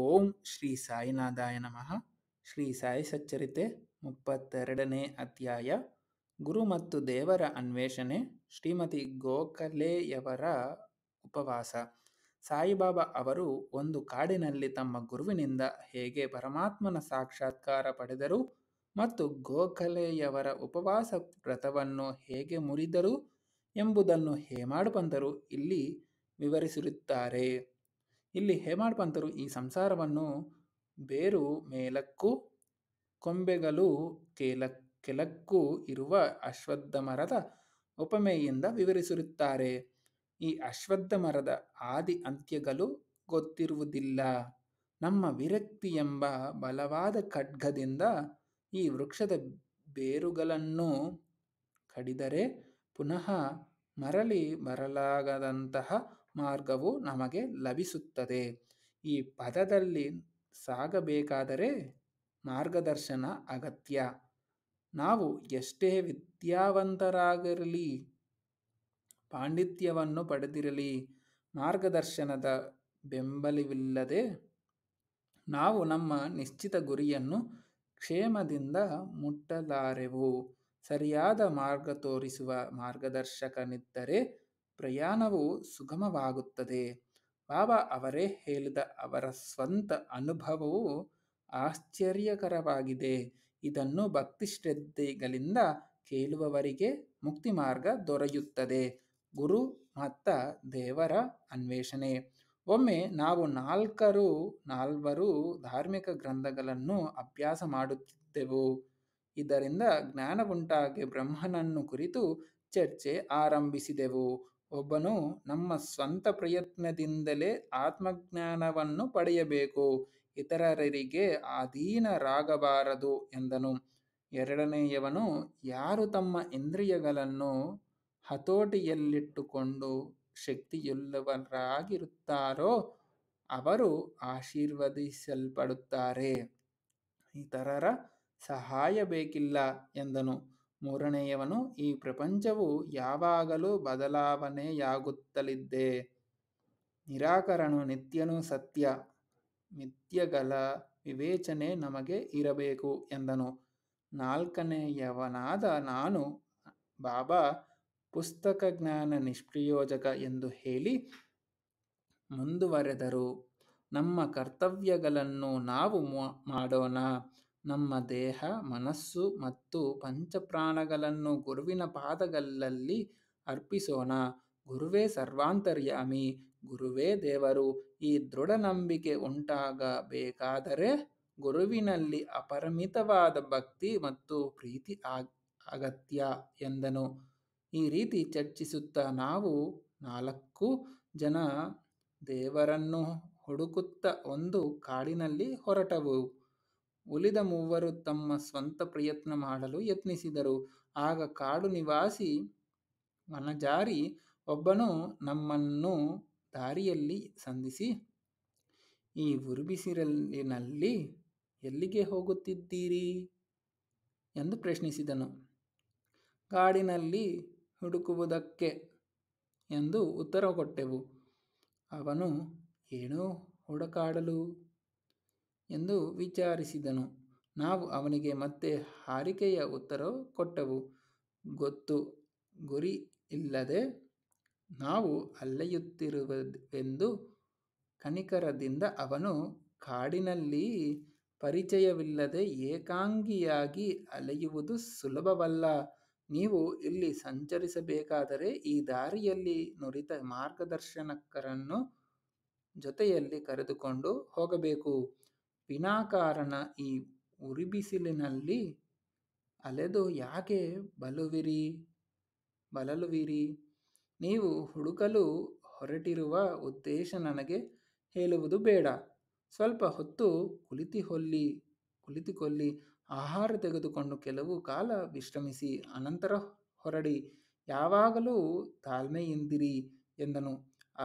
ಓಂ ಶ್ರೀ ಸಾಯಿನಾಥಾಯ ನಮಃ ಶ್ರೀ ಸಾಯಿ ಸಚ್ಚರಿತೆ ಮುಪ್ಪತ್ತೆರಡನೇ ಅಧ್ಯಾಯ ಗುರು ಮತ್ತು ದೇವರ ಅನ್ವೇಷಣೆ ಶ್ರೀಮತಿ ಗೋಖಲೆಯವರ ಉಪವಾಸ ಸಾಯಿಬಾಬಾ ಅವರು ಒಂದು ಕಾಡಿನಲ್ಲಿ ತಮ್ಮ ಗುರುವಿನಿಂದ ಹೇಗೆ ಪರಮಾತ್ಮನ ಸಾಕ್ಷಾತ್ಕಾರ ಪಡೆದರು ಮತ್ತು ಗೋಖಲೆಯವರ ಉಪವಾಸ ವ್ರತವನ್ನು ಹೇಗೆ ಮುರಿದರು ಎಂಬುದನ್ನು ಹೇಮಾಡು ಬಂದರು ಇಲ್ಲಿ ವಿವರಿಸಿರುತ್ತಾರೆ ಇಲ್ಲಿ ಹೇಮಾಡ್ ಪಂಥರು ಈ ಸಂಸಾರವನ್ನು ಬೇರು ಮೇಲಕ್ಕೂ ಕೊಂಬೆಗಳು ಕೇಲ ಕೆಲಕ್ಕೂ ಇರುವ ಅಶ್ವತ್ಥ ಮರದ ಉಪಮೆಯಿಂದ ವಿವರಿಸಿರುತ್ತಾರೆ ಈ ಅಶ್ವತ್ಥ ಮರದ ಆದಿ ಅಂತ್ಯಗಳು ಗೊತ್ತಿರುವುದಿಲ್ಲ ನಮ್ಮ ವಿರಕ್ತಿ ಎಂಬ ಬಲವಾದ ಖಡ್ಗದಿಂದ ಈ ವೃಕ್ಷದ ಬೇರುಗಳನ್ನು ಕಡಿದರೆ ಪುನಃ ಮರಳಿ ಬರಲಾಗದಂತಹ ಮಾರ್ಗವು ನಮಗೆ ಲಭಿಸುತ್ತದೆ ಈ ಪದದಲ್ಲಿ ಸಾಗಬೇಕಾದರೆ ಮಾರ್ಗದರ್ಶನ ಅಗತ್ಯ ನಾವು ಎಷ್ಟೇ ವಿದ್ಯಾವಂತರಾಗಿರಲಿ ಪಾಂಡಿತ್ಯವನ್ನು ಪಡೆದಿರಲಿ ಮಾರ್ಗದರ್ಶನದ ಬೆಂಬಲವಿಲ್ಲದೆ ನಾವು ನಮ್ಮ ನಿಶ್ಚಿತ ಗುರಿಯನ್ನು ಕ್ಷೇಮದಿಂದ ಮುಟ್ಟಲಾರೆವು ಸರಿಯಾದ ಮಾರ್ಗ ತೋರಿಸುವ ಮಾರ್ಗದರ್ಶಕನಿದ್ದರೆ ಪ್ರಯಾಣವು ಸುಗಮವಾಗುತ್ತದೆ ಬಾಬಾ ಅವರೇ ಹೇಳಿದ ಅವರ ಸ್ವಂತ ಅನುಭವವು ಆಶ್ಚರ್ಯಕರವಾಗಿದೆ ಇದನ್ನು ಭಕ್ತಿ ಶ್ರದ್ಧೆಗಳಿಂದ ಕೇಳುವವರಿಗೆ ಮುಕ್ತಿ ಮಾರ್ಗ ದೊರೆಯುತ್ತದೆ ಗುರು ಮತ್ತ ದೇವರ ಅನ್ವೇಷಣೆ ಒಮ್ಮೆ ನಾವು ನಾಲ್ಕರು ನಾಲ್ವರು ಧಾರ್ಮಿಕ ಗ್ರಂಥಗಳನ್ನು ಅಭ್ಯಾಸ ಮಾಡುತ್ತಿದ್ದೆವು ಇದರಿಂದ ಜ್ಞಾನವುಂಟಾಗಿ ಬ್ರಹ್ಮನನ್ನು ಕುರಿತು ಚರ್ಚೆ ಆರಂಭಿಸಿದೆವು ಒಬ್ಬನು ನಮ್ಮ ಸ್ವಂತ ಪ್ರಯತ್ನದಿಂದಲೇ ಆತ್ಮಜ್ಞಾನವನ್ನು ಪಡೆಯಬೇಕು ಇತರರಿಗೆ ಅಧೀನರಾಗಬಾರದು ಎಂದನು ಎರಡನೆಯವನು ಯಾರು ತಮ್ಮ ಇಂದ್ರಿಯಗಳನ್ನು ಹತೋಟಿಯಲ್ಲಿಟ್ಟುಕೊಂಡು ಶಕ್ತಿಯುಳ್ಳವರಾಗಿರುತ್ತಾರೋ ಅವರು ಆಶೀರ್ವದಿಸಲ್ಪಡುತ್ತಾರೆ ಇತರರ ಸಹಾಯ ಬೇಕಿಲ್ಲ ಎಂದನು ಮೂರನೆಯವನು ಈ ಪ್ರಪಂಚವು ಯಾವಾಗಲೂ ಬದಲಾವಣೆಯಾಗುತ್ತಲಿದ್ದೆ ನಿರಾಕರಣು ನಿತ್ಯನು ಸತ್ಯ ನಿತ್ಯಗಳ ವಿವೇಚನೆ ನಮಗೆ ಇರಬೇಕು ಎಂದನು ನಾಲ್ಕನೆಯವನಾದ ನಾನು ಬಾಬಾ ಪುಸ್ತಕ ಜ್ಞಾನ ನಿಷ್ಪ್ರಯೋಜಕ ಎಂದು ಹೇಳಿ ಮುಂದುವರೆದರು ನಮ್ಮ ಕರ್ತವ್ಯಗಳನ್ನು ನಾವು ಮಾಡೋಣ ನಮ್ಮ ದೇಹ ಮನಸ್ಸು ಮತ್ತು ಪಂಚಪ್ರಾಣಗಳನ್ನು ಗುರುವಿನ ಪಾದಗಳಲ್ಲಿ ಅರ್ಪಿಸೋಣ ಗುರುವೇ ಸರ್ವಾಂತರ್ಯಾಮಿ ಗುರುವೇ ದೇವರು ಈ ದೃಢ ನಂಬಿಕೆ ಉಂಟಾಗಬೇಕಾದರೆ ಗುರುವಿನಲ್ಲಿ ಅಪರಿಮಿತವಾದ ಭಕ್ತಿ ಮತ್ತು ಪ್ರೀತಿ ಅಗತ್ಯ ಎಂದನು ಈ ರೀತಿ ಚರ್ಚಿಸುತ್ತಾ ನಾವು ನಾಲ್ಕು ಜನ ದೇವರನ್ನು ಹುಡುಕುತ್ತ ಒಂದು ಕಾಡಿನಲ್ಲಿ ಹೊರಟವು ಉಳಿದ ಮೂವರು ತಮ್ಮ ಸ್ವಂತ ಪ್ರಯತ್ನ ಮಾಡಲು ಯತ್ನಿಸಿದರು ಆಗ ಕಾಡು ನಿವಾಸಿ ವನಜಾರಿ ಒಬ್ಬನು ನಮ್ಮನ್ನು ದಾರಿಯಲ್ಲಿ ಸಂಧಿಸಿ ಈ ಉರುಬಿಸಿರಲಿನಲ್ಲಿ ಎಲ್ಲಿಗೆ ಹೋಗುತ್ತಿದ್ದೀರಿ ಎಂದು ಪ್ರಶ್ನಿಸಿದನು ಕಾಡಿನಲ್ಲಿ ಹುಡುಕುವುದಕ್ಕೆ ಎಂದು ಉತ್ತರ ಕೊಟ್ಟೆವು ಅವನು ಏನೋ ಹುಡುಕಾಡಲು ಎಂದು ವಿಚಾರಿಸಿದನು ನಾವು ಅವನಿಗೆ ಮತ್ತೆ ಹಾರಿಕೆಯ ಉತ್ತರ ಕೊಟ್ಟವು ಗೊತ್ತು ಗುರಿ ಇಲ್ಲದೆ ನಾವು ಎಂದು ಕಣಿಕರದಿಂದ ಅವನು ಕಾಡಿನಲ್ಲಿ ಪರಿಚಯವಿಲ್ಲದೆ ಏಕಾಂಗಿಯಾಗಿ ಅಲೆಯುವುದು ಸುಲಭವಲ್ಲ ನೀವು ಇಲ್ಲಿ ಸಂಚರಿಸಬೇಕಾದರೆ ಈ ದಾರಿಯಲ್ಲಿ ನುರಿತ ಮಾರ್ಗದರ್ಶನಕರನ್ನು ಜೊತೆಯಲ್ಲಿ ಕರೆದುಕೊಂಡು ಹೋಗಬೇಕು ವಿನಾಕಾರಣ ಈ ಉರಿಬಿಸಿಲಿನಲ್ಲಿ ಅಲೆದು ಯಾಕೆ ಬಲುವಿರಿ ಬಲಲುವಿರಿ ನೀವು ಹುಡುಕಲು ಹೊರಟಿರುವ ಉದ್ದೇಶ ನನಗೆ ಹೇಳುವುದು ಬೇಡ ಸ್ವಲ್ಪ ಹೊತ್ತು ಹೊಲ್ಲಿ ಕುಳಿತುಕೊಲ್ಲಿ ಆಹಾರ ತೆಗೆದುಕೊಂಡು ಕೆಲವು ಕಾಲ ವಿಶ್ರಮಿಸಿ ಅನಂತರ ಹೊರಡಿ ಯಾವಾಗಲೂ ತಾಳ್ಮೆಯಿಂದಿರಿ ಎಂದನು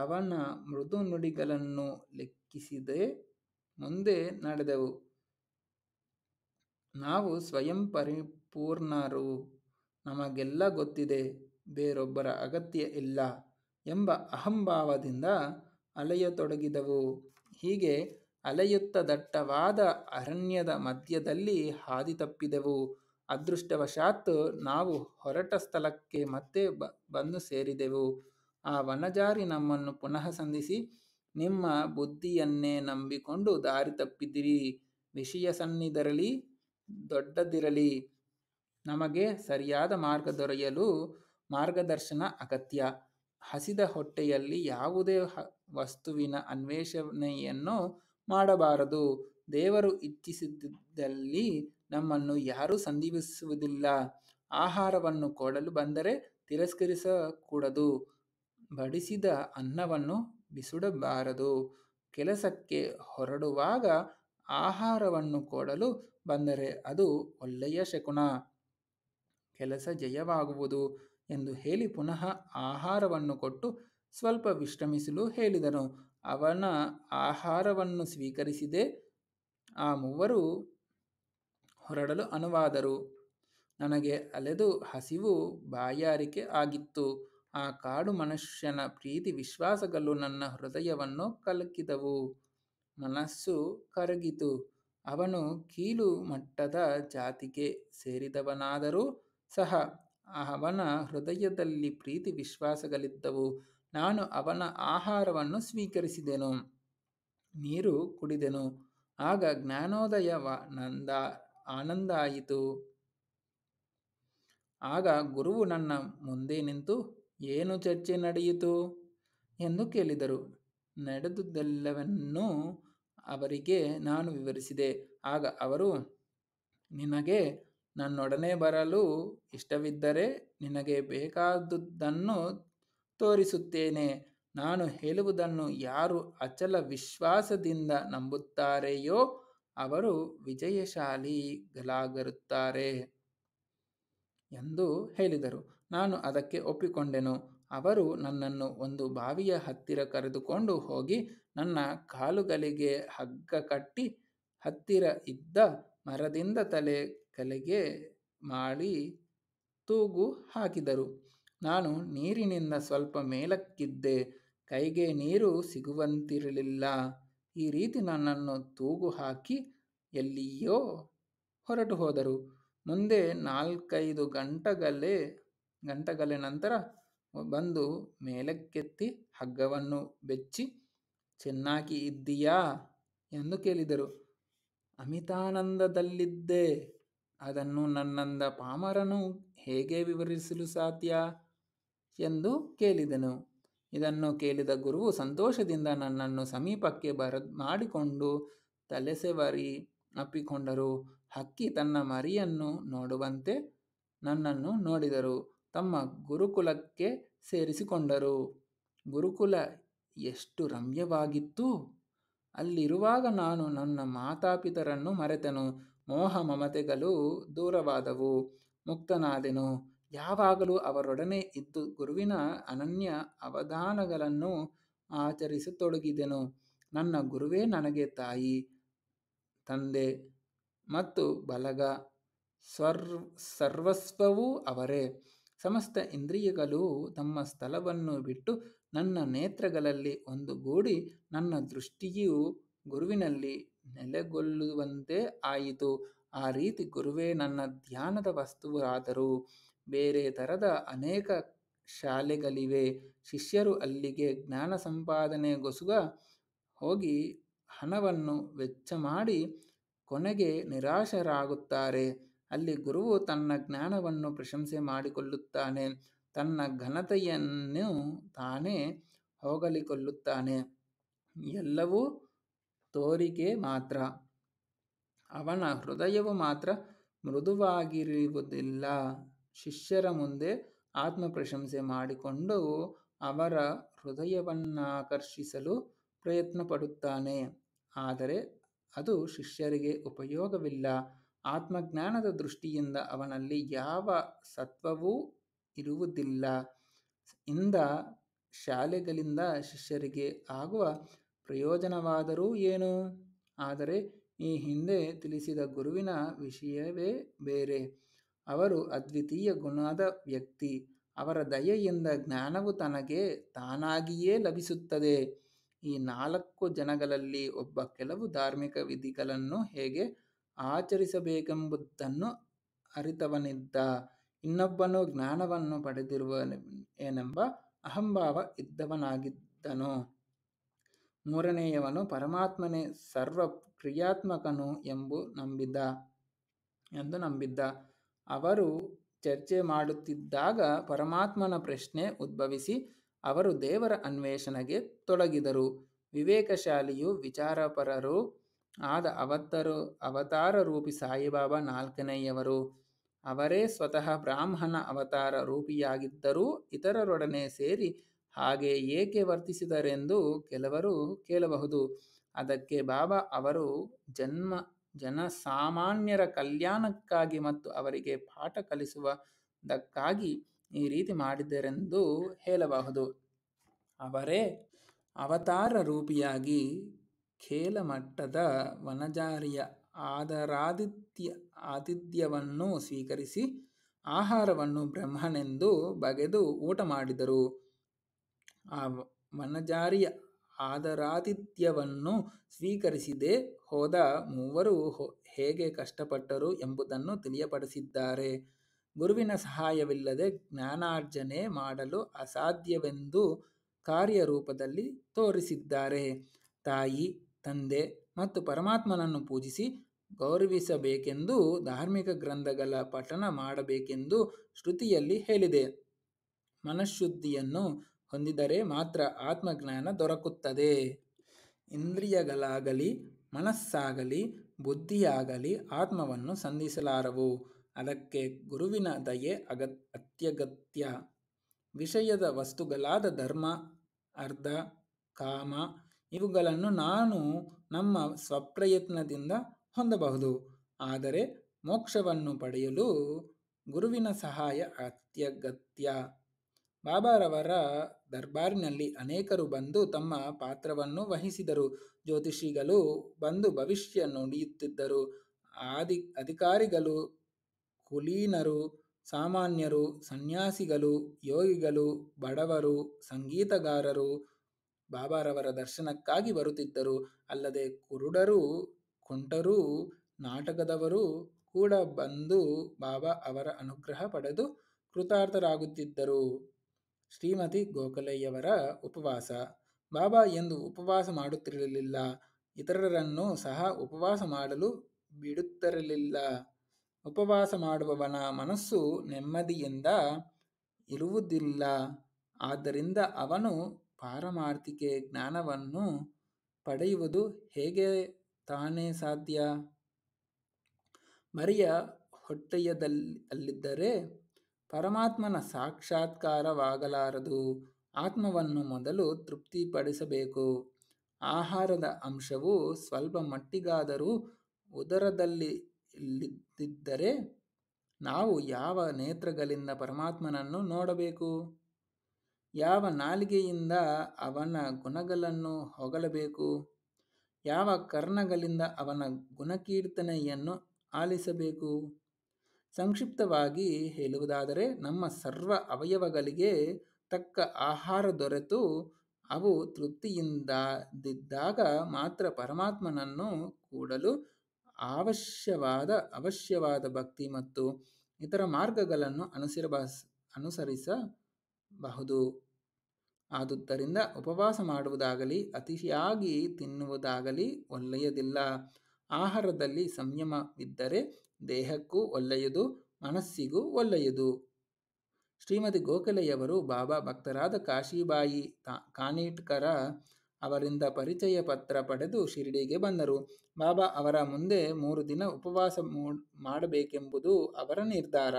ಅವನ ಮೃದು ನುಡಿಗಳನ್ನು ಲೆಕ್ಕಿಸಿದೆ ಮುಂದೆ ನಡೆದೆವು ನಾವು ಸ್ವಯಂ ಪರಿಪೂರ್ಣರು ನಮಗೆಲ್ಲ ಗೊತ್ತಿದೆ ಬೇರೊಬ್ಬರ ಅಗತ್ಯ ಇಲ್ಲ ಎಂಬ ಅಹಂಭಾವದಿಂದ ಅಲೆಯತೊಡಗಿದವು ಹೀಗೆ ಅಲೆಯುತ್ತ ದಟ್ಟವಾದ ಅರಣ್ಯದ ಮಧ್ಯದಲ್ಲಿ ಹಾದಿ ತಪ್ಪಿದೆವು ಅದೃಷ್ಟವಶಾತ್ ನಾವು ಹೊರಟ ಸ್ಥಳಕ್ಕೆ ಮತ್ತೆ ಬ ಬಂದು ಸೇರಿದೆವು ಆ ವನಜಾರಿ ನಮ್ಮನ್ನು ಪುನಃ ಸಂಧಿಸಿ ನಿಮ್ಮ ಬುದ್ಧಿಯನ್ನೇ ನಂಬಿಕೊಂಡು ದಾರಿ ತಪ್ಪಿದಿರಿ ವಿಷಯ ಸಣ್ಣಿದರಲಿ ದೊಡ್ಡದಿರಲಿ ನಮಗೆ ಸರಿಯಾದ ಮಾರ್ಗ ದೊರೆಯಲು ಮಾರ್ಗದರ್ಶನ ಅಗತ್ಯ ಹಸಿದ ಹೊಟ್ಟೆಯಲ್ಲಿ ಯಾವುದೇ ವಸ್ತುವಿನ ಅನ್ವೇಷಣೆಯನ್ನು ಮಾಡಬಾರದು ದೇವರು ಇಚ್ಛಿಸಿದ್ದಲ್ಲಿ ನಮ್ಮನ್ನು ಯಾರೂ ಸಂದೀಪಿಸುವುದಿಲ್ಲ ಆಹಾರವನ್ನು ಕೊಡಲು ಬಂದರೆ ತಿರಸ್ಕರಿಸಕೂಡದು ಬಡಿಸಿದ ಅನ್ನವನ್ನು ಬಿಸುಡಬಾರದು ಕೆಲಸಕ್ಕೆ ಹೊರಡುವಾಗ ಆಹಾರವನ್ನು ಕೊಡಲು ಬಂದರೆ ಅದು ಒಳ್ಳೆಯ ಶಕುನ ಕೆಲಸ ಜಯವಾಗುವುದು ಎಂದು ಹೇಳಿ ಪುನಃ ಆಹಾರವನ್ನು ಕೊಟ್ಟು ಸ್ವಲ್ಪ ವಿಶ್ರಮಿಸಲು ಹೇಳಿದನು ಅವನ ಆಹಾರವನ್ನು ಸ್ವೀಕರಿಸಿದೆ ಆ ಮೂವರು ಹೊರಡಲು ಅನುವಾದರು ನನಗೆ ಅಲೆದು ಹಸಿವು ಬಾಯಾರಿಕೆ ಆಗಿತ್ತು ಆ ಕಾಡು ಮನುಷ್ಯನ ಪ್ರೀತಿ ವಿಶ್ವಾಸಗಳು ನನ್ನ ಹೃದಯವನ್ನು ಕಲಕಿದವು ಮನಸ್ಸು ಕರಗಿತು ಅವನು ಕೀಲು ಮಟ್ಟದ ಜಾತಿಗೆ ಸೇರಿದವನಾದರೂ ಸಹ ಅವನ ಹೃದಯದಲ್ಲಿ ಪ್ರೀತಿ ವಿಶ್ವಾಸಗಳಿದ್ದವು ನಾನು ಅವನ ಆಹಾರವನ್ನು ಸ್ವೀಕರಿಸಿದೆನು ನೀರು ಕುಡಿದೆನು ಆಗ ಜ್ಞಾನೋದಯವ ನಂದ ಆನಂದ ಆಯಿತು ಆಗ ಗುರುವು ನನ್ನ ಮುಂದೆ ನಿಂತು ಏನು ಚರ್ಚೆ ನಡೆಯಿತು ಎಂದು ಕೇಳಿದರು ನಡೆದುದೆಲ್ಲವನ್ನೂ ಅವರಿಗೆ ನಾನು ವಿವರಿಸಿದೆ ಆಗ ಅವರು ನಿನಗೆ ನನ್ನೊಡನೆ ಬರಲು ಇಷ್ಟವಿದ್ದರೆ ನಿನಗೆ ಬೇಕಾದುದನ್ನು ತೋರಿಸುತ್ತೇನೆ ನಾನು ಹೇಳುವುದನ್ನು ಯಾರು ಅಚಲ ವಿಶ್ವಾಸದಿಂದ ನಂಬುತ್ತಾರೆಯೋ ಅವರು ವಿಜಯಶಾಲಿಗಳಾಗಿರುತ್ತಾರೆ ಎಂದು ಹೇಳಿದರು ನಾನು ಅದಕ್ಕೆ ಒಪ್ಪಿಕೊಂಡೆನು ಅವರು ನನ್ನನ್ನು ಒಂದು ಬಾವಿಯ ಹತ್ತಿರ ಕರೆದುಕೊಂಡು ಹೋಗಿ ನನ್ನ ಕಾಲುಗಳಿಗೆ ಹಗ್ಗ ಕಟ್ಟಿ ಹತ್ತಿರ ಇದ್ದ ಮರದಿಂದ ತಲೆ ಕಲೆಗೆ ಮಾಡಿ ತೂಗು ಹಾಕಿದರು ನಾನು ನೀರಿನಿಂದ ಸ್ವಲ್ಪ ಮೇಲಕ್ಕಿದ್ದೆ ಕೈಗೆ ನೀರು ಸಿಗುವಂತಿರಲಿಲ್ಲ ಈ ರೀತಿ ನನ್ನನ್ನು ತೂಗು ಹಾಕಿ ಎಲ್ಲಿಯೋ ಹೊರಟು ಹೋದರು ಮುಂದೆ ನಾಲ್ಕೈದು ಗಂಟೆಗಳೇ ಗಂಟಗಲೆ ನಂತರ ಬಂದು ಮೇಲಕ್ಕೆತ್ತಿ ಹಗ್ಗವನ್ನು ಬೆಚ್ಚಿ ಚೆನ್ನಾಗಿ ಇದ್ದೀಯಾ ಎಂದು ಕೇಳಿದರು ಅಮಿತಾನಂದದಲ್ಲಿದ್ದೆ ಅದನ್ನು ನನ್ನಂದ ಪಾಮರನು ಹೇಗೆ ವಿವರಿಸಲು ಸಾಧ್ಯ ಎಂದು ಕೇಳಿದನು ಇದನ್ನು ಕೇಳಿದ ಗುರುವು ಸಂತೋಷದಿಂದ ನನ್ನನ್ನು ಸಮೀಪಕ್ಕೆ ಬರ ಮಾಡಿಕೊಂಡು ತಲೆಸೆವರಿ ಅಪ್ಪಿಕೊಂಡರು ಹಕ್ಕಿ ತನ್ನ ಮರಿಯನ್ನು ನೋಡುವಂತೆ ನನ್ನನ್ನು ನೋಡಿದರು ತಮ್ಮ ಗುರುಕುಲಕ್ಕೆ ಸೇರಿಸಿಕೊಂಡರು ಗುರುಕುಲ ಎಷ್ಟು ರಮ್ಯವಾಗಿತ್ತು ಅಲ್ಲಿರುವಾಗ ನಾನು ನನ್ನ ಮಾತಾಪಿತರನ್ನು ಮರೆತೆನು ಮೋಹ ಮಮತೆಗಳು ದೂರವಾದವು ಮುಕ್ತನಾದೆನು ಯಾವಾಗಲೂ ಅವರೊಡನೆ ಇದ್ದು ಗುರುವಿನ ಅನನ್ಯ ಅವಧಾನಗಳನ್ನು ಆಚರಿಸತೊಡಗಿದೆನು ನನ್ನ ಗುರುವೇ ನನಗೆ ತಾಯಿ ತಂದೆ ಮತ್ತು ಬಲಗ ಸ್ವರ್ ಸರ್ವಸ್ವವೂ ಅವರೇ ಸಮಸ್ತ ಇಂದ್ರಿಯಗಳು ತಮ್ಮ ಸ್ಥಳವನ್ನು ಬಿಟ್ಟು ನನ್ನ ನೇತ್ರಗಳಲ್ಲಿ ಒಂದುಗೂಡಿ ನನ್ನ ದೃಷ್ಟಿಯು ಗುರುವಿನಲ್ಲಿ ನೆಲೆಗೊಳ್ಳುವಂತೆ ಆಯಿತು ಆ ರೀತಿ ಗುರುವೇ ನನ್ನ ಧ್ಯಾನದ ವಸ್ತುವಾದರು ಬೇರೆ ಥರದ ಅನೇಕ ಶಾಲೆಗಳಿವೆ ಶಿಷ್ಯರು ಅಲ್ಲಿಗೆ ಜ್ಞಾನ ಸಂಪಾದನೆಗೊಸುಗ ಹೋಗಿ ಹಣವನ್ನು ವೆಚ್ಚ ಮಾಡಿ ಕೊನೆಗೆ ನಿರಾಶರಾಗುತ್ತಾರೆ ಅಲ್ಲಿ ಗುರುವು ತನ್ನ ಜ್ಞಾನವನ್ನು ಪ್ರಶಂಸೆ ಮಾಡಿಕೊಳ್ಳುತ್ತಾನೆ ತನ್ನ ಘನತೆಯನ್ನು ತಾನೇ ಹೋಗಲಿಕೊಳ್ಳುತ್ತಾನೆ ಎಲ್ಲವೂ ತೋರಿಕೆ ಮಾತ್ರ ಅವನ ಹೃದಯವು ಮಾತ್ರ ಮೃದುವಾಗಿರುವುದಿಲ್ಲ ಶಿಷ್ಯರ ಮುಂದೆ ಆತ್ಮ ಪ್ರಶಂಸೆ ಮಾಡಿಕೊಂಡು ಅವರ ಹೃದಯವನ್ನಾಕರ್ಷಿಸಲು ಪ್ರಯತ್ನ ಪಡುತ್ತಾನೆ ಆದರೆ ಅದು ಶಿಷ್ಯರಿಗೆ ಉಪಯೋಗವಿಲ್ಲ ಆತ್ಮಜ್ಞಾನದ ದೃಷ್ಟಿಯಿಂದ ಅವನಲ್ಲಿ ಯಾವ ಸತ್ವವೂ ಇರುವುದಿಲ್ಲ ಇಂದ ಶಾಲೆಗಳಿಂದ ಶಿಷ್ಯರಿಗೆ ಆಗುವ ಪ್ರಯೋಜನವಾದರೂ ಏನು ಆದರೆ ಈ ಹಿಂದೆ ತಿಳಿಸಿದ ಗುರುವಿನ ವಿಷಯವೇ ಬೇರೆ ಅವರು ಅದ್ವಿತೀಯ ಗುಣದ ವ್ಯಕ್ತಿ ಅವರ ದಯೆಯಿಂದ ಜ್ಞಾನವು ತನಗೆ ತಾನಾಗಿಯೇ ಲಭಿಸುತ್ತದೆ ಈ ನಾಲ್ಕು ಜನಗಳಲ್ಲಿ ಒಬ್ಬ ಕೆಲವು ಧಾರ್ಮಿಕ ವಿಧಿಗಳನ್ನು ಹೇಗೆ ಆಚರಿಸಬೇಕೆಂಬುದನ್ನು ಅರಿತವನಿದ್ದ ಇನ್ನೊಬ್ಬನು ಜ್ಞಾನವನ್ನು ಪಡೆದಿರುವ ಏನೆಂಬ ಅಹಂಭಾವ ಇದ್ದವನಾಗಿದ್ದನು ಮೂರನೆಯವನು ಪರಮಾತ್ಮನೇ ಸರ್ವ ಕ್ರಿಯಾತ್ಮಕನು ಎಂಬು ನಂಬಿದ್ದ ಎಂದು ನಂಬಿದ್ದ ಅವರು ಚರ್ಚೆ ಮಾಡುತ್ತಿದ್ದಾಗ ಪರಮಾತ್ಮನ ಪ್ರಶ್ನೆ ಉದ್ಭವಿಸಿ ಅವರು ದೇವರ ಅನ್ವೇಷಣೆಗೆ ತೊಡಗಿದರು ವಿವೇಕಶಾಲಿಯು ವಿಚಾರಪರರು ಆದ ಅವತ್ತರು ಅವತಾರ ರೂಪಿ ಸಾಯಿಬಾಬಾ ನಾಲ್ಕನೆಯವರು ಅವರೇ ಸ್ವತಃ ಬ್ರಾಹ್ಮಣ ಅವತಾರ ರೂಪಿಯಾಗಿದ್ದರೂ ಇತರರೊಡನೆ ಸೇರಿ ಹಾಗೆ ಏಕೆ ವರ್ತಿಸಿದರೆಂದು ಕೆಲವರು ಕೇಳಬಹುದು ಅದಕ್ಕೆ ಬಾಬಾ ಅವರು ಜನ್ಮ ಜನಸಾಮಾನ್ಯರ ಕಲ್ಯಾಣಕ್ಕಾಗಿ ಮತ್ತು ಅವರಿಗೆ ಪಾಠ ಕಲಿಸುವುದಕ್ಕಾಗಿ ಈ ರೀತಿ ಮಾಡಿದರೆಂದು ಹೇಳಬಹುದು ಅವರೇ ಅವತಾರ ರೂಪಿಯಾಗಿ ಖೇಲಮಟ್ಟದ ವನಜಾರಿಯ ಆದರಾದಿತ್ಯ ಆತಿಥ್ಯವನ್ನು ಸ್ವೀಕರಿಸಿ ಆಹಾರವನ್ನು ಬ್ರಹ್ಮನೆಂದು ಬಗೆದು ಊಟ ಮಾಡಿದರು ಆ ವನಜಾರಿಯ ಆದರಾತಿಥ್ಯವನ್ನು ಸ್ವೀಕರಿಸಿದೆ ಹೋದ ಮೂವರು ಹೇಗೆ ಕಷ್ಟಪಟ್ಟರು ಎಂಬುದನ್ನು ತಿಳಿಯಪಡಿಸಿದ್ದಾರೆ ಗುರುವಿನ ಸಹಾಯವಿಲ್ಲದೆ ಜ್ಞಾನಾರ್ಜನೆ ಮಾಡಲು ಅಸಾಧ್ಯವೆಂದು ಕಾರ್ಯರೂಪದಲ್ಲಿ ತೋರಿಸಿದ್ದಾರೆ ತಾಯಿ ತಂದೆ ಮತ್ತು ಪರಮಾತ್ಮನನ್ನು ಪೂಜಿಸಿ ಗೌರವಿಸಬೇಕೆಂದು ಧಾರ್ಮಿಕ ಗ್ರಂಥಗಳ ಪಠನ ಮಾಡಬೇಕೆಂದು ಶ್ರುತಿಯಲ್ಲಿ ಹೇಳಿದೆ ಮನಃಶುದ್ಧಿಯನ್ನು ಹೊಂದಿದರೆ ಮಾತ್ರ ಆತ್ಮಜ್ಞಾನ ದೊರಕುತ್ತದೆ ಇಂದ್ರಿಯಗಳಾಗಲಿ ಮನಸ್ಸಾಗಲಿ ಬುದ್ಧಿಯಾಗಲಿ ಆತ್ಮವನ್ನು ಸಂಧಿಸಲಾರವು ಅದಕ್ಕೆ ಗುರುವಿನ ದಯೆ ಅಗ ಅತ್ಯಗತ್ಯ ವಿಷಯದ ವಸ್ತುಗಳಾದ ಧರ್ಮ ಅರ್ಧ ಕಾಮ ಇವುಗಳನ್ನು ನಾನು ನಮ್ಮ ಸ್ವಪ್ರಯತ್ನದಿಂದ ಹೊಂದಬಹುದು ಆದರೆ ಮೋಕ್ಷವನ್ನು ಪಡೆಯಲು ಗುರುವಿನ ಸಹಾಯ ಅತ್ಯಗತ್ಯ ಬಾಬಾರವರ ದರ್ಬಾರಿನಲ್ಲಿ ಅನೇಕರು ಬಂದು ತಮ್ಮ ಪಾತ್ರವನ್ನು ವಹಿಸಿದರು ಜ್ಯೋತಿಷಿಗಳು ಬಂದು ಭವಿಷ್ಯ ನುಡಿಯುತ್ತಿದ್ದರು ಆದಿ ಅಧಿಕಾರಿಗಳು ಕುಲೀನರು ಸಾಮಾನ್ಯರು ಸನ್ಯಾಸಿಗಳು ಯೋಗಿಗಳು ಬಡವರು ಸಂಗೀತಗಾರರು ಬಾಬಾರವರ ದರ್ಶನಕ್ಕಾಗಿ ಬರುತ್ತಿದ್ದರು ಅಲ್ಲದೆ ಕುರುಡರು ಕುಂಟರೂ ನಾಟಕದವರು ಕೂಡ ಬಂದು ಬಾಬಾ ಅವರ ಅನುಗ್ರಹ ಪಡೆದು ಕೃತಾರ್ಥರಾಗುತ್ತಿದ್ದರು ಶ್ರೀಮತಿ ಗೋಖಲೆಯವರ ಉಪವಾಸ ಬಾಬಾ ಎಂದು ಉಪವಾಸ ಮಾಡುತ್ತಿರಲಿಲ್ಲ ಇತರರನ್ನು ಸಹ ಉಪವಾಸ ಮಾಡಲು ಬಿಡುತ್ತಿರಲಿಲ್ಲ ಉಪವಾಸ ಮಾಡುವವನ ಮನಸ್ಸು ನೆಮ್ಮದಿಯಿಂದ ಇರುವುದಿಲ್ಲ ಆದ್ದರಿಂದ ಅವನು ಪಾರಮಾರ್ಥಿಕೆ ಜ್ಞಾನವನ್ನು ಪಡೆಯುವುದು ಹೇಗೆ ತಾನೇ ಸಾಧ್ಯ ಮರಿಯ ಹೊಟ್ಟೆಯದಲ್ಲಿ ಅಲ್ಲಿದ್ದರೆ ಪರಮಾತ್ಮನ ಸಾಕ್ಷಾತ್ಕಾರವಾಗಲಾರದು ಆತ್ಮವನ್ನು ಮೊದಲು ತೃಪ್ತಿಪಡಿಸಬೇಕು ಆಹಾರದ ಅಂಶವು ಸ್ವಲ್ಪ ಮಟ್ಟಿಗಾದರೂ ಉದರದಲ್ಲಿ ಇಲ್ಲಿದ್ದರೆ ನಾವು ಯಾವ ನೇತ್ರಗಳಿಂದ ಪರಮಾತ್ಮನನ್ನು ನೋಡಬೇಕು ಯಾವ ನಾಲಿಗೆಯಿಂದ ಅವನ ಗುಣಗಳನ್ನು ಹೊಗಳಬೇಕು ಯಾವ ಕರ್ಣಗಳಿಂದ ಅವನ ಗುಣಕೀರ್ತನೆಯನ್ನು ಆಲಿಸಬೇಕು ಸಂಕ್ಷಿಪ್ತವಾಗಿ ಹೇಳುವುದಾದರೆ ನಮ್ಮ ಸರ್ವ ಅವಯವಗಳಿಗೆ ತಕ್ಕ ಆಹಾರ ದೊರೆತು ಅವು ತೃಪ್ತಿಯಿಂದಿದ್ದಾಗ ಮಾತ್ರ ಪರಮಾತ್ಮನನ್ನು ಕೂಡಲು ಅವಶ್ಯವಾದ ಅವಶ್ಯವಾದ ಭಕ್ತಿ ಮತ್ತು ಇತರ ಮಾರ್ಗಗಳನ್ನು ಅನುಸರಿಸ ಅನುಸರಿಸಬಹುದು ಆದುದರಿಂದ ಉಪವಾಸ ಮಾಡುವುದಾಗಲಿ ಅತಿಯಾಗಿ ತಿನ್ನುವುದಾಗಲಿ ಒಳ್ಳೆಯದಿಲ್ಲ ಆಹಾರದಲ್ಲಿ ಸಂಯಮವಿದ್ದರೆ ದೇಹಕ್ಕೂ ಒಳ್ಳೆಯದು ಮನಸ್ಸಿಗೂ ಒಳ್ಳೆಯದು ಶ್ರೀಮತಿ ಗೋಖಲೆಯವರು ಬಾಬಾ ಭಕ್ತರಾದ ಕಾಶಿಬಾಯಿ ಕಾನೇಟ್ಕರ ಅವರಿಂದ ಪರಿಚಯ ಪತ್ರ ಪಡೆದು ಶಿರಡಿಗೆ ಬಂದರು ಬಾಬಾ ಅವರ ಮುಂದೆ ಮೂರು ದಿನ ಉಪವಾಸ ಮಾಡಬೇಕೆಂಬುದು ಅವರ ನಿರ್ಧಾರ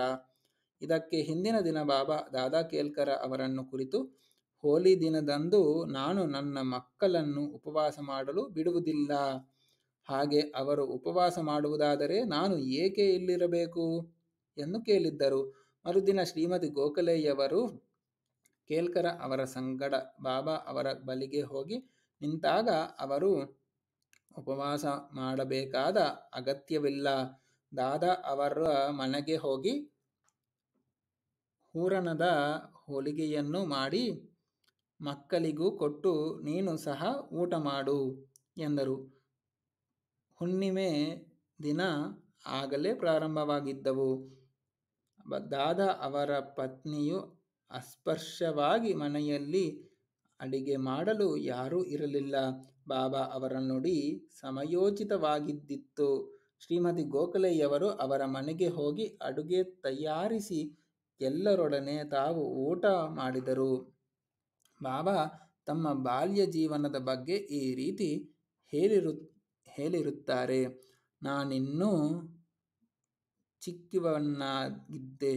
ಇದಕ್ಕೆ ಹಿಂದಿನ ದಿನ ಬಾಬಾ ದಾದಾ ಕೇಲ್ಕರ ಅವರನ್ನು ಕುರಿತು ಹೋಲಿ ದಿನದಂದು ನಾನು ನನ್ನ ಮಕ್ಕಳನ್ನು ಉಪವಾಸ ಮಾಡಲು ಬಿಡುವುದಿಲ್ಲ ಹಾಗೆ ಅವರು ಉಪವಾಸ ಮಾಡುವುದಾದರೆ ನಾನು ಏಕೆ ಇಲ್ಲಿರಬೇಕು ಎಂದು ಕೇಳಿದ್ದರು ಮರುದಿನ ಶ್ರೀಮತಿ ಗೋಖಲೆಯವರು ಕೇಲ್ಕರ ಅವರ ಸಂಗಡ ಬಾಬಾ ಅವರ ಬಲಿಗೆ ಹೋಗಿ ನಿಂತಾಗ ಅವರು ಉಪವಾಸ ಮಾಡಬೇಕಾದ ಅಗತ್ಯವಿಲ್ಲ ದಾದಾ ಅವರ ಮನೆಗೆ ಹೋಗಿ ಹೂರಣದ ಹೋಲಿಗೆಯನ್ನು ಮಾಡಿ ಮಕ್ಕಳಿಗೂ ಕೊಟ್ಟು ನೀನು ಸಹ ಊಟ ಮಾಡು ಎಂದರು ಹುಣ್ಣಿಮೆ ದಿನ ಆಗಲೇ ಪ್ರಾರಂಭವಾಗಿದ್ದವು ದಾದ ಅವರ ಪತ್ನಿಯು ಅಸ್ಪರ್ಶವಾಗಿ ಮನೆಯಲ್ಲಿ ಅಡಿಗೆ ಮಾಡಲು ಯಾರೂ ಇರಲಿಲ್ಲ ಬಾಬಾ ಅವರ ನುಡಿ ಸಮಯೋಚಿತವಾಗಿದ್ದಿತ್ತು ಶ್ರೀಮತಿ ಗೋಖಲೆಯವರು ಅವರ ಮನೆಗೆ ಹೋಗಿ ಅಡುಗೆ ತಯಾರಿಸಿ ಎಲ್ಲರೊಡನೆ ತಾವು ಊಟ ಮಾಡಿದರು ಬಾಬಾ ತಮ್ಮ ಬಾಲ್ಯ ಜೀವನದ ಬಗ್ಗೆ ಈ ರೀತಿ ಹೇಳಿರು ಹೇಳಿರುತ್ತಾರೆ ನಾನಿನ್ನೂ ಚಿಕ್ಕಿವನ್ನಾಗಿದ್ದೆ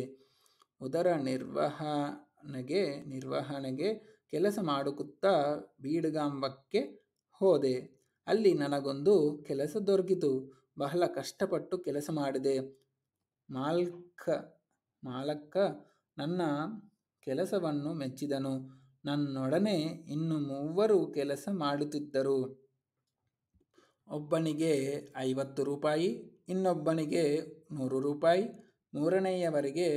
ಉದರ ನಿರ್ವಹಣೆಗೆ ನಿರ್ವಹಣೆಗೆ ಕೆಲಸ ಮಾಡುತ್ತಾ ಬೀಡಗಾಂಬಕ್ಕೆ ಹೋದೆ ಅಲ್ಲಿ ನನಗೊಂದು ಕೆಲಸ ದೊರಕಿತು ಬಹಳ ಕಷ್ಟಪಟ್ಟು ಕೆಲಸ ಮಾಡಿದೆ ಮಾಲ್ಕ ಮಾಲಕ್ಕ ನನ್ನ ಕೆಲಸವನ್ನು ಮೆಚ್ಚಿದನು ನನ್ನೊಡನೆ ಇನ್ನು ಮೂವರು ಕೆಲಸ ಮಾಡುತ್ತಿದ್ದರು ಒಬ್ಬನಿಗೆ ಐವತ್ತು ರೂಪಾಯಿ ಇನ್ನೊಬ್ಬನಿಗೆ ನೂರು ರೂಪಾಯಿ ಮೂರನೆಯವರಿಗೆ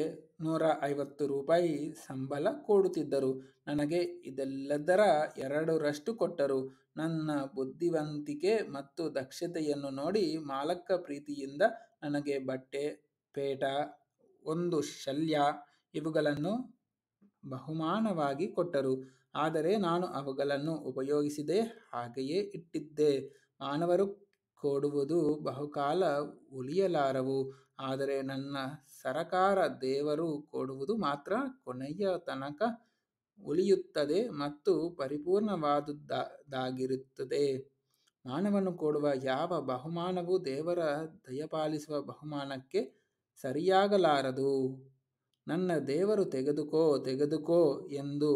ನೂರ ಐವತ್ತು ರೂಪಾಯಿ ಸಂಬಳ ಕೊಡುತ್ತಿದ್ದರು ನನಗೆ ಇದೆಲ್ಲದರ ಎರಡರಷ್ಟು ಕೊಟ್ಟರು ನನ್ನ ಬುದ್ಧಿವಂತಿಕೆ ಮತ್ತು ದಕ್ಷತೆಯನ್ನು ನೋಡಿ ಮಾಲಕ್ಕ ಪ್ರೀತಿಯಿಂದ ನನಗೆ ಬಟ್ಟೆ ಪೇಟ ಒಂದು ಶಲ್ಯ ಇವುಗಳನ್ನು ಬಹುಮಾನವಾಗಿ ಕೊಟ್ಟರು ಆದರೆ ನಾನು ಅವುಗಳನ್ನು ಉಪಯೋಗಿಸಿದೆ ಹಾಗೆಯೇ ಇಟ್ಟಿದ್ದೆ ಮಾನವರು ಕೊಡುವುದು ಬಹುಕಾಲ ಉಳಿಯಲಾರವು ಆದರೆ ನನ್ನ ಸರಕಾರ ದೇವರು ಕೊಡುವುದು ಮಾತ್ರ ಕೊನೆಯ ತನಕ ಉಳಿಯುತ್ತದೆ ಮತ್ತು ಪರಿಪೂರ್ಣವಾದುದಾಗಿರುತ್ತದೆ ಮಾನವನು ಕೊಡುವ ಯಾವ ಬಹುಮಾನವೂ ದೇವರ ದಯಪಾಲಿಸುವ ಬಹುಮಾನಕ್ಕೆ ಸರಿಯಾಗಲಾರದು ನನ್ನ ದೇವರು ತೆಗೆದುಕೋ ತೆಗೆದುಕೋ ಎಂದು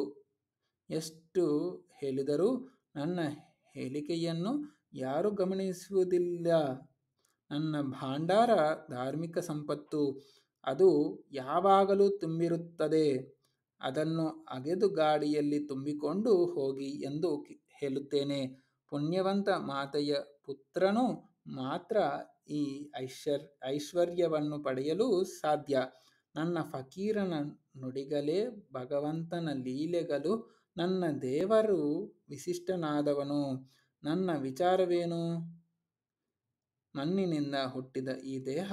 ಎಷ್ಟು ಹೇಳಿದರೂ ನನ್ನ ಹೇಳಿಕೆಯನ್ನು ಯಾರೂ ಗಮನಿಸುವುದಿಲ್ಲ ನನ್ನ ಭಾಂಡಾರ ಧಾರ್ಮಿಕ ಸಂಪತ್ತು ಅದು ಯಾವಾಗಲೂ ತುಂಬಿರುತ್ತದೆ ಅದನ್ನು ಅಗೆದು ಗಾಡಿಯಲ್ಲಿ ತುಂಬಿಕೊಂಡು ಹೋಗಿ ಎಂದು ಹೇಳುತ್ತೇನೆ ಪುಣ್ಯವಂತ ಮಾತೆಯ ಪುತ್ರನು ಮಾತ್ರ ಈ ಐಶ್ವರ್ ಐಶ್ವರ್ಯವನ್ನು ಪಡೆಯಲು ಸಾಧ್ಯ ನನ್ನ ಫಕೀರನ ನುಡಿಗಳೇ ಭಗವಂತನ ಲೀಲೆಗಳು ನನ್ನ ದೇವರು ವಿಶಿಷ್ಟನಾದವನು ನನ್ನ ವಿಚಾರವೇನು ಮಣ್ಣಿನಿಂದ ಹುಟ್ಟಿದ ಈ ದೇಹ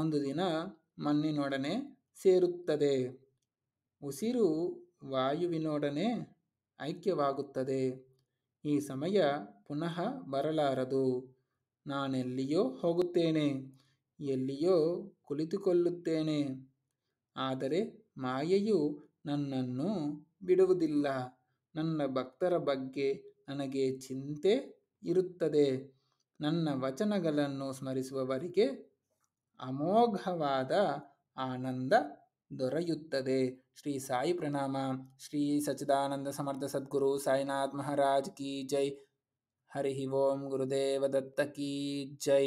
ಒಂದು ದಿನ ಮಣ್ಣಿನೊಡನೆ ಸೇರುತ್ತದೆ ಉಸಿರು ವಾಯುವಿನೊಡನೆ ಐಕ್ಯವಾಗುತ್ತದೆ ಈ ಸಮಯ ಪುನಃ ಬರಲಾರದು ನಾನೆಲ್ಲಿಯೋ ಹೋಗುತ್ತೇನೆ ಎಲ್ಲಿಯೋ ಕುಳಿತುಕೊಳ್ಳುತ್ತೇನೆ ಆದರೆ ಮಾಯೆಯು ನನ್ನನ್ನು ಬಿಡುವುದಿಲ್ಲ ನನ್ನ ಭಕ್ತರ ಬಗ್ಗೆ ನನಗೆ ಚಿಂತೆ ಇರುತ್ತದೆ ನನ್ನ ವಚನಗಳನ್ನು ಸ್ಮರಿಸುವವರಿಗೆ ಅಮೋಘವಾದ ಆನಂದ ದೊರೆಯುತ್ತದೆ ಶ್ರೀ ಸಾಯಿ ಪ್ರಣಾಮ ಶ್ರೀ ಸಚಿದಾನಂದ ಸಮರ್ಥ ಸದ್ಗುರು ಸಾಯಿನಾಥ್ ಮಹಾರಾಜ್ ಕಿ ಜೈ ಹರಿ ಓಂ ಗುರುದೇವ ದತ್ತ ಕಿ ಜೈ